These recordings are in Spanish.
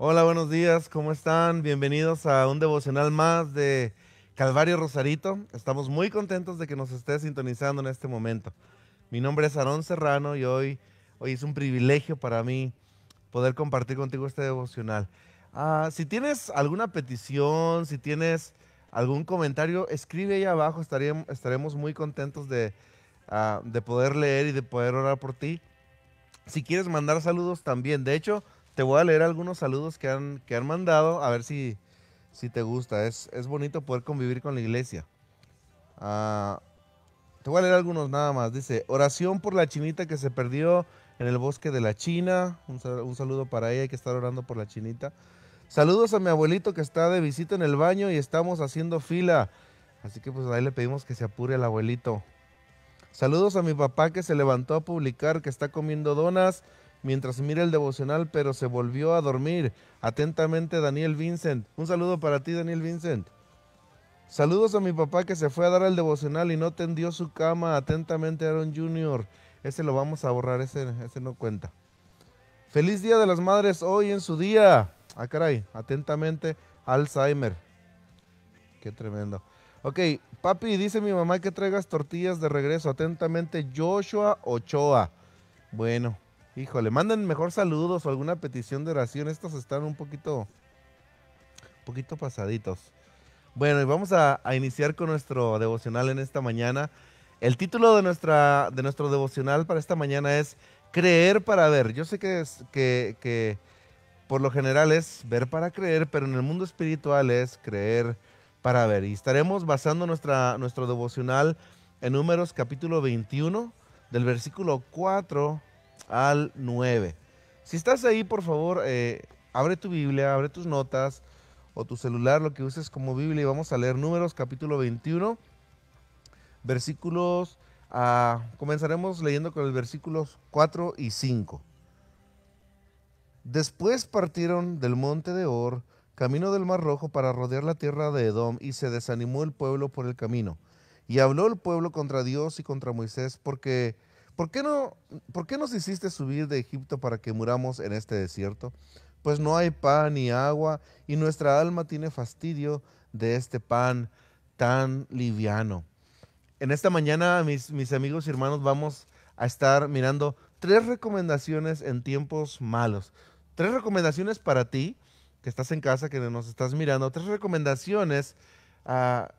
Hola, buenos días, ¿cómo están? Bienvenidos a un devocional más de Calvario Rosarito. Estamos muy contentos de que nos estés sintonizando en este momento. Mi nombre es Aarón Serrano y hoy, hoy es un privilegio para mí poder compartir contigo este devocional. Ah, si tienes alguna petición, si tienes algún comentario, escribe ahí abajo, estaremos muy contentos de, ah, de poder leer y de poder orar por ti. Si quieres mandar saludos también, de hecho, te voy a leer algunos saludos que han, que han mandado, a ver si, si te gusta. Es, es bonito poder convivir con la iglesia. Ah, te voy a leer algunos nada más. Dice, oración por la chinita que se perdió en el bosque de la China. Un, un saludo para ella, hay que estar orando por la chinita. Saludos a mi abuelito que está de visita en el baño y estamos haciendo fila. Así que pues ahí le pedimos que se apure al abuelito. Saludos a mi papá que se levantó a publicar que está comiendo donas mientras mira el devocional, pero se volvió a dormir. Atentamente, Daniel Vincent. Un saludo para ti, Daniel Vincent. Saludos a mi papá que se fue a dar el devocional y no tendió su cama. Atentamente, Aaron Jr. Ese lo vamos a borrar, ese, ese no cuenta. Feliz Día de las Madres hoy en su día. Ah, caray, atentamente, Alzheimer. Qué tremendo. Ok, papi, dice mi mamá que traigas tortillas de regreso. Atentamente, Joshua Ochoa. Bueno, Híjole, manden mejor saludos o alguna petición de oración. Estos están un poquito, un poquito pasaditos. Bueno, y vamos a, iniciar con nuestro devocional en esta mañana. El título de, nuestra, de nuestro devocional para esta mañana es Creer para ver. Yo sé que, que, por lo general es ver para creer, pero en el mundo espiritual es creer para ver. Y estaremos basando nuestra, nuestro devocional en números capítulo 21, del versículo 4 al 9. Si estás ahí, por favor, eh, abre tu Biblia, abre tus notas o tu celular, lo que uses como Biblia, y vamos a leer Números capítulo 21, versículos, ah, comenzaremos leyendo con los versículos 4 y 5. Después partieron del monte de Or, camino del Mar Rojo, para rodear la tierra de Edom, y se desanimó el pueblo por el camino. Y habló el pueblo contra Dios y contra Moisés, porque ¿Por qué, no, ¿por qué nos hiciste subir de Egipto para que muramos en este desierto? Pues no hay pan ni agua, y nuestra alma tiene fastidio de este pan tan liviano. En esta mañana, mis, amigos y hermanos, vamos a estar mirando tres recomendaciones en tiempos malos. Tres recomendaciones para ti, que estás en casa, que nos estás mirando. Tres recomendaciones ah,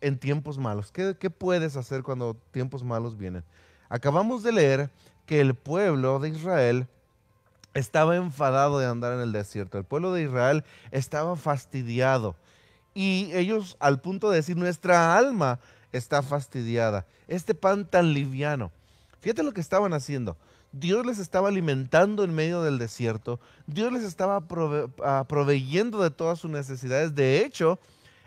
en tiempos malos. ¿Qué, puedes hacer cuando tiempos malos vienen? Acabamos de leer que el pueblo de Israel estaba enfadado de andar en el desierto. El pueblo de Israel estaba fastidiado. Y ellos al punto de decir, nuestra alma está fastidiada. Este pan tan liviano. Fíjate lo que estaban haciendo. Dios les estaba alimentando en medio del desierto. Dios les estaba ah, proveyendo de todas sus necesidades. De hecho,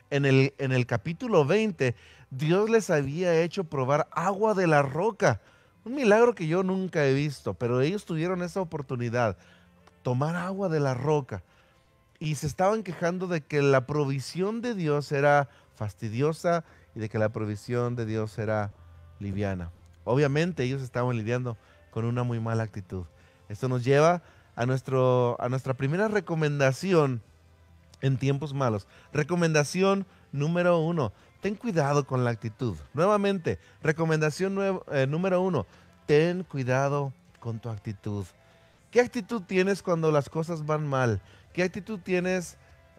en el, en el capítulo 20, Dios les había hecho probar agua de la roca. Un milagro que yo nunca he visto, pero ellos tuvieron esa oportunidad, tomar agua de la roca. Y se estaban quejando de que la provisión de Dios era fastidiosa y de que la provisión de Dios era liviana. Obviamente ellos estaban lidiando con una muy mala actitud. Esto nos lleva a, nuestro, a nuestra primera recomendación en tiempos malos. Recomendación número uno, ten cuidado con la actitud. Nuevamente, recomendación eh, número uno, ten cuidado con tu actitud. ¿Qué actitud tienes cuando las cosas van mal? ¿Qué actitud tienes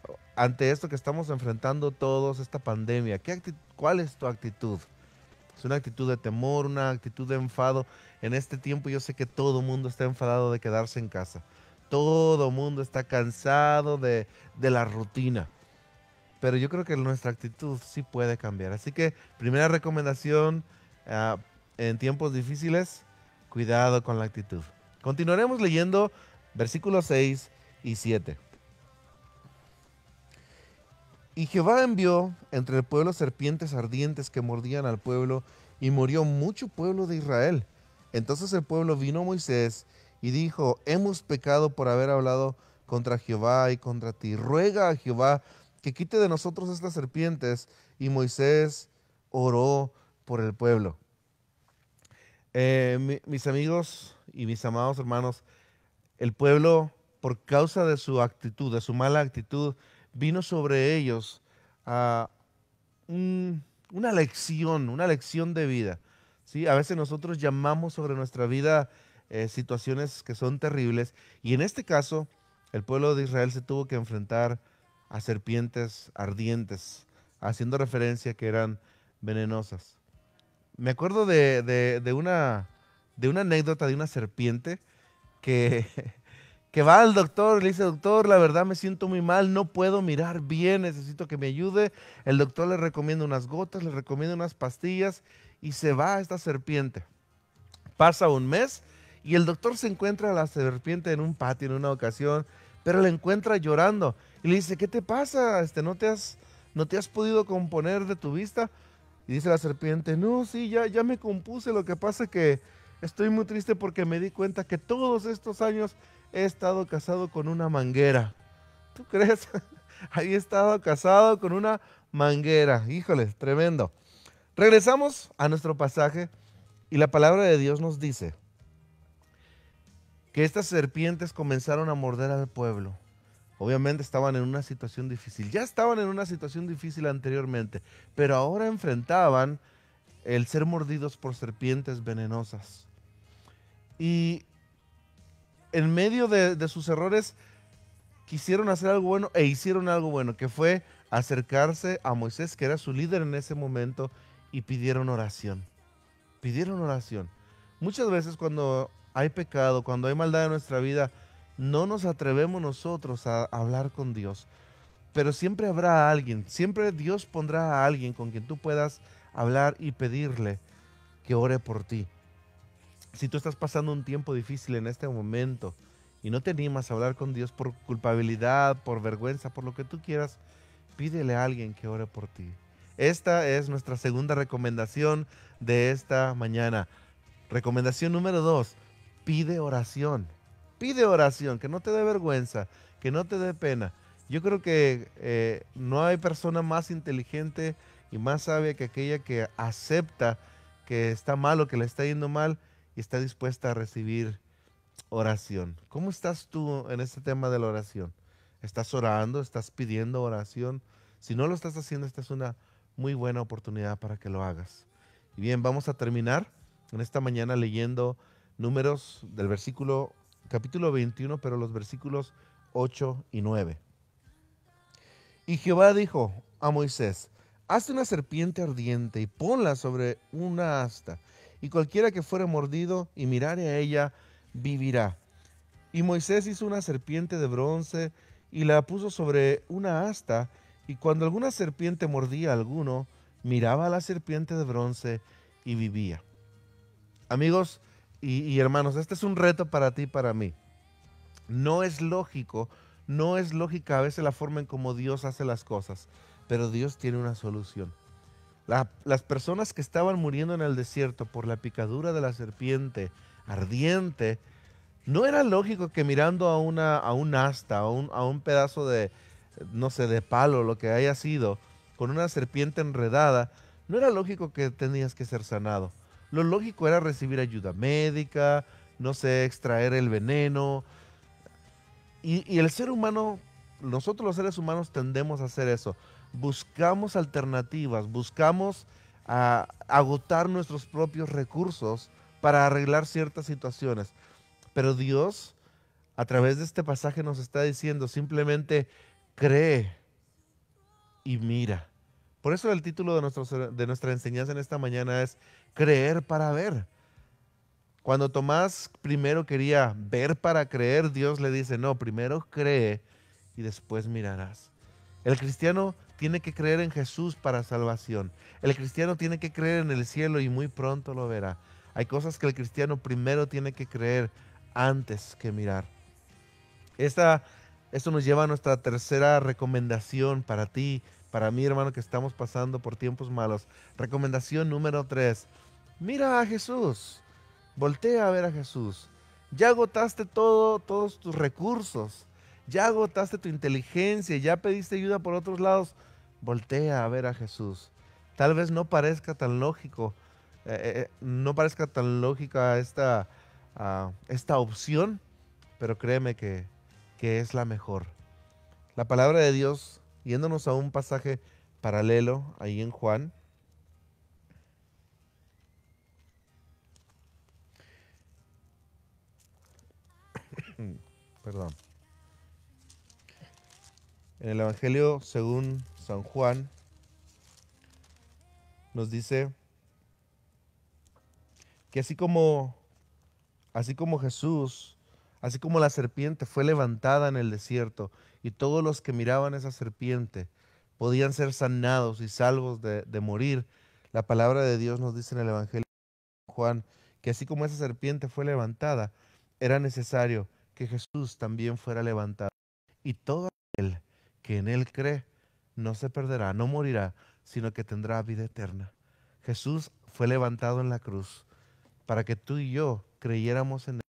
oh, ante esto que estamos enfrentando todos, esta pandemia? ¿Qué ¿Cuál es tu actitud? Es una actitud de temor, una actitud de enfado. En este tiempo yo sé que todo el mundo está enfadado de quedarse en casa. Todo el mundo está cansado de la rutina pero yo creo que nuestra actitud sí puede cambiar. Así que primera recomendación ah, en tiempos difíciles, cuidado con la actitud. Continuaremos leyendo versículos 6 y 7. Y Jehová envió entre el pueblo serpientes ardientes que mordían al pueblo, y murió mucho pueblo de Israel. Entonces el pueblo vino a Moisés y dijo, hemos pecado por haber hablado contra Jehová y contra ti. Ruega a Jehová que quite de nosotros estas serpientes. Y Moisés oró por el pueblo. Eh, mis amigos y mis amados hermanos, el pueblo, por causa de su actitud, de su mala actitud, vino sobre ellos a una lección, una lección de vida. ¿sí? A veces nosotros llamamos sobre nuestra vida eh, situaciones que son terribles y en este caso el pueblo de Israel se tuvo que enfrentar a serpientes ardientes, haciendo referencia que eran venenosas. Me acuerdo de, una, de una anécdota de una serpiente que, que va al doctor, le dice, doctor, la verdad me siento muy mal, no puedo mirar bien, necesito que me ayude. El doctor le recomienda unas gotas, le recomienda unas pastillas y se va a esta serpiente. Pasa un mes y el doctor se encuentra a la serpiente en un patio en una ocasión, pero la encuentra llorando y le dice, ¿qué te pasa? Este, ¿no, te has, ¿No te has podido componer de tu vista? Y dice la serpiente, no, sí, ya, ya me compuse. Lo que pasa es que estoy muy triste porque me di cuenta que todos estos años he estado casado con una manguera. ¿Tú crees? Ahí he estado casado con una manguera. Híjole, tremendo. Regresamos a nuestro pasaje y la palabra de Dios nos dice que estas serpientes comenzaron a morder al pueblo. Obviamente estaban en una situación difícil. Ya estaban en una situación difícil anteriormente, pero ahora enfrentaban el ser mordidos por serpientes venenosas. Y en medio de, sus errores quisieron hacer algo bueno e hicieron algo bueno, que fue acercarse a Moisés, que era su líder en ese momento, y pidieron oración. Pidieron oración. Muchas veces cuando hay pecado, cuando hay maldad en nuestra vida, no nos atrevemos nosotros a hablar con Dios. Pero siempre habrá alguien, siempre Dios pondrá a alguien con quien tú puedas hablar y pedirle que ore por ti. Si tú estás pasando un tiempo difícil en este momento y no te animas a hablar con Dios por culpabilidad, por vergüenza, por lo que tú quieras, pídele a alguien que ore por ti. Esta es nuestra segunda recomendación de esta mañana. Recomendación número dos, pide oración pide oración, que no te dé vergüenza, que no te dé pena. Yo creo que eh, no hay persona más inteligente y más sabia que aquella que acepta que está mal o que le está yendo mal y está dispuesta a recibir oración. ¿Cómo estás tú en este tema de la oración? ¿Estás orando? ¿Estás pidiendo oración? Si no lo estás haciendo, esta es una muy buena oportunidad para que lo hagas. Y bien, vamos a terminar en esta mañana leyendo números del versículo capítulo 21, pero los versículos 8 y 9. Y Jehová dijo a Moisés, Haz una serpiente ardiente y ponla sobre una asta, y cualquiera que fuere mordido y mirare a ella, vivirá. Y Moisés hizo una serpiente de bronce y la puso sobre una asta, y cuando alguna serpiente mordía a alguno, miraba a la serpiente de bronce y vivía. Amigos, y, hermanos, este es un reto para ti y para mí. No es lógico, no es lógica a veces la forma en cómo Dios hace las cosas, pero Dios tiene una solución. las personas que estaban muriendo en el desierto por la picadura de la serpiente ardiente, no era lógico que mirando a, una, a un asta, a un, a un pedazo de, no sé, de palo, lo que haya sido, con una serpiente enredada, no era lógico que tenías que ser sanado. Lo lógico era recibir ayuda médica, no sé, extraer el veneno. Y, el ser humano, nosotros los seres humanos tendemos a hacer eso. Buscamos alternativas, buscamos ah, agotar nuestros propios recursos para arreglar ciertas situaciones. Pero Dios, a través de este pasaje, nos está diciendo simplemente cree y mira. Por eso el título de, nuestra enseñanza en esta mañana es Creer para ver. Cuando Tomás primero quería ver para creer, Dios le dice, no, primero cree y después mirarás. El cristiano tiene que creer en Jesús para salvación. El cristiano tiene que creer en el cielo y muy pronto lo verá. Hay cosas que el cristiano primero tiene que creer antes que mirar. esto nos lleva a nuestra tercera recomendación para ti para mí, hermano, que estamos pasando por tiempos malos. Recomendación número tres, Mira a Jesús. Voltea a ver a Jesús. Ya agotaste todo, todos tus recursos. Ya agotaste tu inteligencia. Ya pediste ayuda por otros lados. Voltea a ver a Jesús. Tal vez no parezca tan lógico. Eh, eh, eh, no parezca tan lógica esta, ah, esta opción. Pero créeme que, que es la mejor. La palabra de Dios yéndonos a un pasaje paralelo ahí en Juan. Perdón. En el Evangelio según San Juan nos dice que así como así como Jesús Así como la serpiente fue levantada en el desierto y todos los que miraban esa serpiente podían ser sanados y salvos de, morir, la palabra de Dios nos dice en el Evangelio de Juan que así como esa serpiente fue levantada, era necesario que Jesús también fuera levantado. Y todo aquel que en él cree no se perderá, no morirá, sino que tendrá vida eterna. Jesús fue levantado en la cruz para que tú y yo creyéramos en él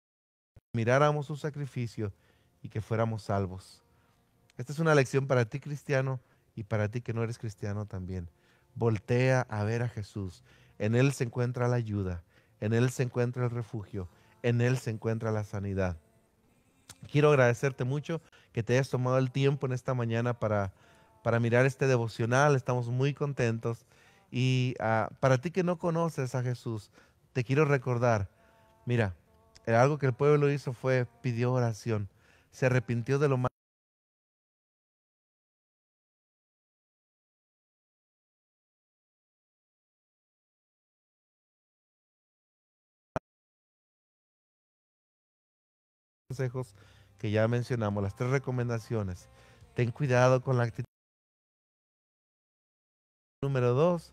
miráramos su sacrificio y que fuéramos salvos. Esta es una lección para ti cristiano y para ti que no eres cristiano también. Voltea a ver a Jesús. En Él se encuentra la ayuda, en Él se encuentra el refugio, en Él se encuentra la sanidad. Quiero agradecerte mucho que te hayas tomado el tiempo en esta mañana para, para mirar este devocional. Estamos muy contentos. Y ah, para ti que no conoces a Jesús, te quiero recordar, mira, algo que el pueblo hizo fue pidió oración, se arrepintió de lo malo. consejos que ya mencionamos, las tres recomendaciones. Ten cuidado con la actitud. Número dos.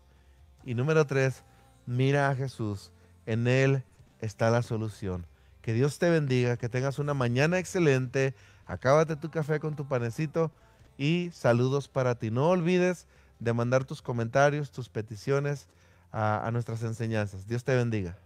Y número tres, mira a Jesús. En Él está la solución. Que Dios te bendiga, que tengas una mañana excelente. Acábate tu café con tu panecito y saludos para ti. No olvides de mandar tus comentarios, tus peticiones a, a nuestras enseñanzas. Dios te bendiga.